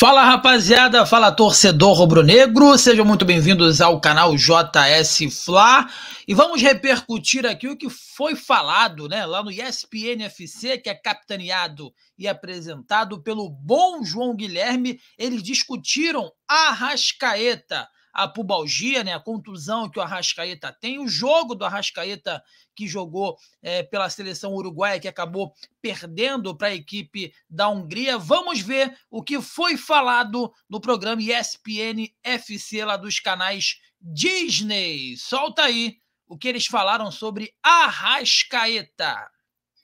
Fala rapaziada, fala torcedor rubro-negro, sejam muito bem-vindos ao canal JS Fla e vamos repercutir aqui o que foi falado né, lá no ESPN FC, que é capitaneado e apresentado pelo bom João Guilherme. Eles discutiram a Rascaeta a pubalgia, né, a contusão que o Arrascaeta tem, o jogo do Arrascaeta que jogou é, pela seleção uruguaia, que acabou perdendo para a equipe da Hungria. Vamos ver o que foi falado no programa ESPN FC lá dos canais Disney. Solta aí o que eles falaram sobre Arrascaeta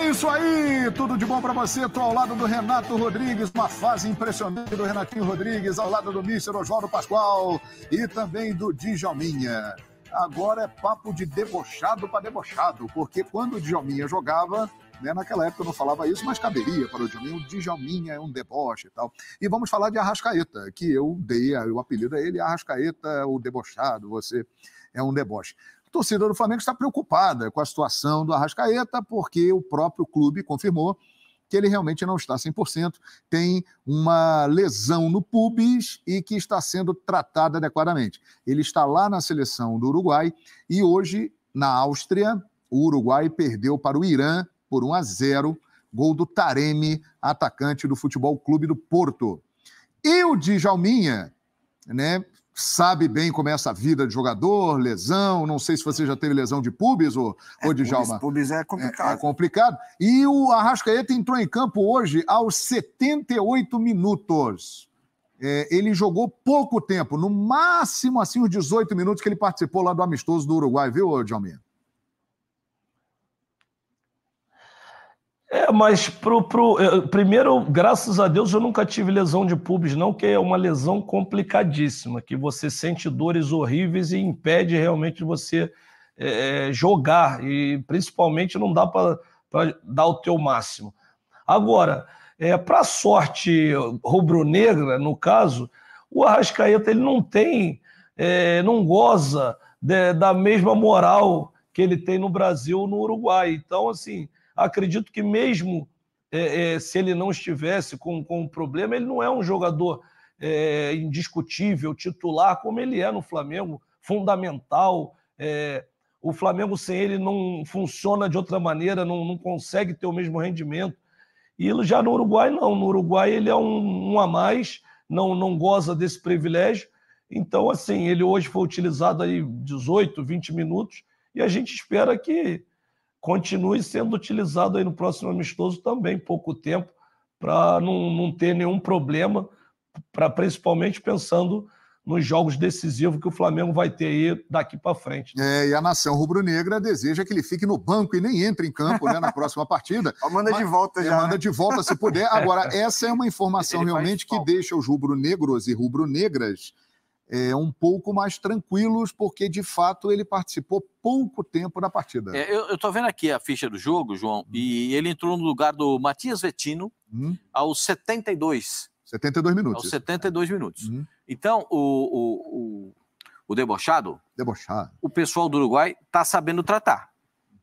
isso aí, tudo de bom para você. Tô ao lado do Renato Rodrigues, uma fase impressionante do Renatinho Rodrigues, ao lado do Míster Oswaldo Pascoal e também do Djalminha. Agora é papo de debochado para debochado, porque quando o Djalminha jogava, né, naquela época eu não falava isso, mas caberia para o Djalminha, o Djalminha é um deboche e tal. E vamos falar de Arrascaeta, que eu dei o apelido a ele, Arrascaeta, o debochado, você é um deboche torcida do Flamengo está preocupada com a situação do Arrascaeta, porque o próprio clube confirmou que ele realmente não está 100%, tem uma lesão no pubis e que está sendo tratada adequadamente. Ele está lá na seleção do Uruguai e hoje, na Áustria, o Uruguai perdeu para o Irã por 1 a 0, gol do Taremi, atacante do Futebol Clube do Porto. E o Djalminha, né, sabe bem como é essa vida de jogador, lesão, não sei se você já teve lesão de pubis ou, é, ou de Jalma. pubis é complicado. É, é, complicado. E o Arrascaeta entrou em campo hoje aos 78 minutos. É, ele jogou pouco tempo, no máximo assim os 18 minutos que ele participou lá do amistoso do Uruguai, viu, Djalminha? É, mas pro, pro, eh, primeiro, graças a Deus, eu nunca tive lesão de pubis, não, que é uma lesão complicadíssima, que você sente dores horríveis e impede realmente você é, jogar, e principalmente não dá para dar o teu máximo. Agora, é, para sorte rubro-negra, no caso, o Arrascaeta ele não tem, é, não goza de, da mesma moral que ele tem no Brasil no Uruguai. Então, assim, acredito que mesmo é, é, se ele não estivesse com, com um problema, ele não é um jogador é, indiscutível, titular, como ele é no Flamengo, fundamental. É, o Flamengo sem ele não funciona de outra maneira, não, não consegue ter o mesmo rendimento. E ele já no Uruguai, não. No Uruguai, ele é um, um a mais, não, não goza desse privilégio. Então, assim, ele hoje foi utilizado aí 18, 20 minutos, e a gente espera que continue sendo utilizado aí no próximo amistoso também, pouco tempo, para não, não ter nenhum problema, para principalmente pensando nos jogos decisivos que o Flamengo vai ter aí daqui para frente. É, e a nação rubro-negra deseja que ele fique no banco e nem entre em campo né, na próxima partida. manda Mas, de volta já. É, manda né? de volta se puder. Agora, essa é uma informação ele realmente que deixa os rubro-negros e rubro-negras é, um pouco mais tranquilos, porque de fato ele participou pouco tempo da partida. É, eu estou vendo aqui a ficha do jogo, João, hum. e ele entrou no lugar do Matias Vettino hum. aos 72. 72 minutos. Aos 72 minutos. Hum. Então, o, o, o, o debochado, debochado, o pessoal do Uruguai está sabendo tratar. Uhum.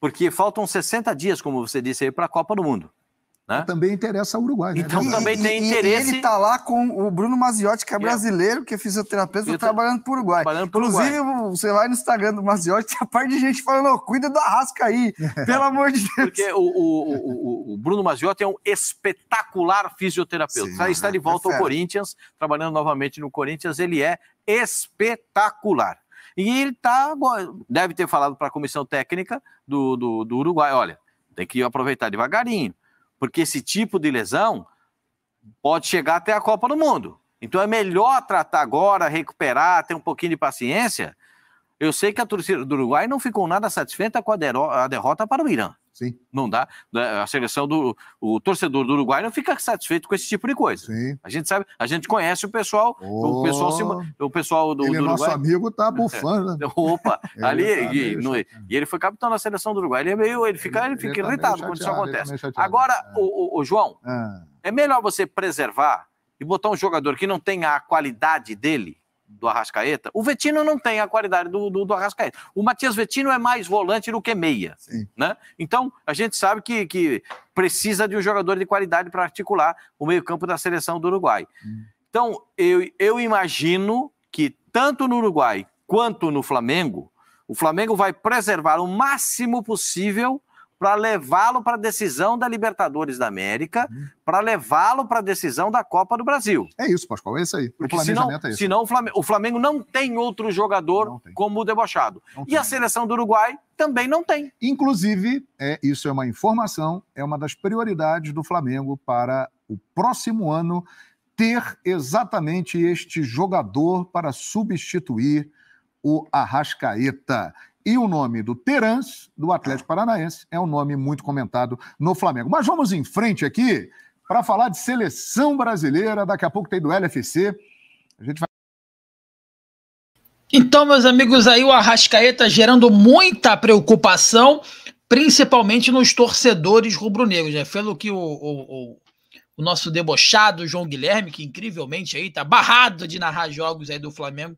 Porque faltam 60 dias, como você disse aí, para a Copa do Mundo. Né? Também interessa ao Uruguai. Né? Então também e, tem e, interesse. ele está lá com o Bruno Maziotti, que é, é brasileiro, que é fisioterapeuta, trabalhando para o Uruguai. Trabalhando pro Inclusive, Uruguai. você vai no Instagram do Maziotti, tem a parte de gente falando: cuida do Arrasca aí, pelo amor de Deus. Porque o, o, o, o Bruno Maziotti é um espetacular fisioterapeuta. Sim, está né? de volta é ao Corinthians, trabalhando novamente no Corinthians, ele é espetacular. E ele tá, deve ter falado para a comissão técnica do, do, do Uruguai: olha, tem que aproveitar devagarinho porque esse tipo de lesão pode chegar até a Copa do Mundo. Então é melhor tratar agora, recuperar, ter um pouquinho de paciência. Eu sei que a torcida do Uruguai não ficou nada satisfeita com a, derrota para o Irã. Sim. Não dá. Né? A seleção do o torcedor do Uruguai não fica satisfeito com esse tipo de coisa. Sim. A gente sabe, a gente conhece o pessoal, oh, o pessoal se, o pessoal do, ele é do Uruguai. nosso amigo tá bufando. Né? Opa, ele ali tá e, no, e, ele foi capitão da seleção do Uruguai. Ele é meio, ele fica, ele, ele fica tá ele irritado quando isso tá acontece. Tá Agora, é. o, o, o, João, é. é melhor você preservar e botar um jogador que não tenha a qualidade dele do Arrascaeta, o Vetino não tem a qualidade do, do, do, Arrascaeta. O Matias Vetino é mais volante do que meia. Né? Então, a gente sabe que, que precisa de um jogador de qualidade para articular o meio-campo da seleção do Uruguai. Hum. Então, eu, eu imagino que tanto no Uruguai quanto no Flamengo, o Flamengo vai preservar o máximo possível para levá-lo para a decisão da Libertadores da América, hum. para levá-lo para a decisão da Copa do Brasil. É isso, Pascoal, é isso aí. Porque o planejamento senão, é isso. Senão o Flamengo, o Flamengo não tem outro jogador tem. como o debochado. Não e tem. a seleção do Uruguai também não tem. Inclusive, é, isso é uma informação, é uma das prioridades do Flamengo para o próximo ano ter exatamente este jogador para substituir o Arrascaeta. E o nome do Terans, do Atlético Paranaense, é um nome muito comentado no Flamengo. Mas vamos em frente aqui para falar de seleção brasileira. Daqui a pouco tem do LFC. A gente vai. Então, meus amigos, aí o Arrascaeta gerando muita preocupação, principalmente nos torcedores rubro-negros. Né? Pelo que o, o, o o nosso debochado João Guilherme, que incrivelmente aí tá barrado de narrar jogos aí do Flamengo,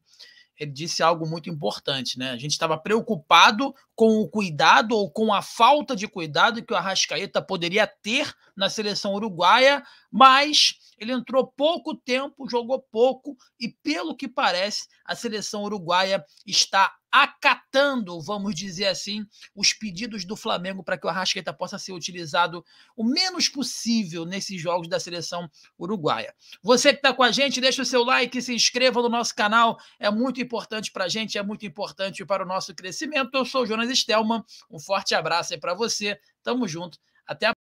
ele disse algo muito importante, né? A gente estava preocupado com o cuidado ou com a falta de cuidado que o Arrascaeta poderia ter na seleção uruguaia, mas ele entrou pouco tempo, jogou pouco e, pelo que parece, a seleção uruguaia está acatando, vamos dizer assim, os pedidos do Flamengo para que o Arrascaeta possa ser utilizado o menos possível nesses jogos da seleção uruguaia. Você que está com a gente, deixa o seu like, se inscreva no nosso canal, é muito importante para a gente, é muito importante para o nosso crescimento. Eu sou o Jonas Stelman, um forte abraço aí para você, tamo junto, até a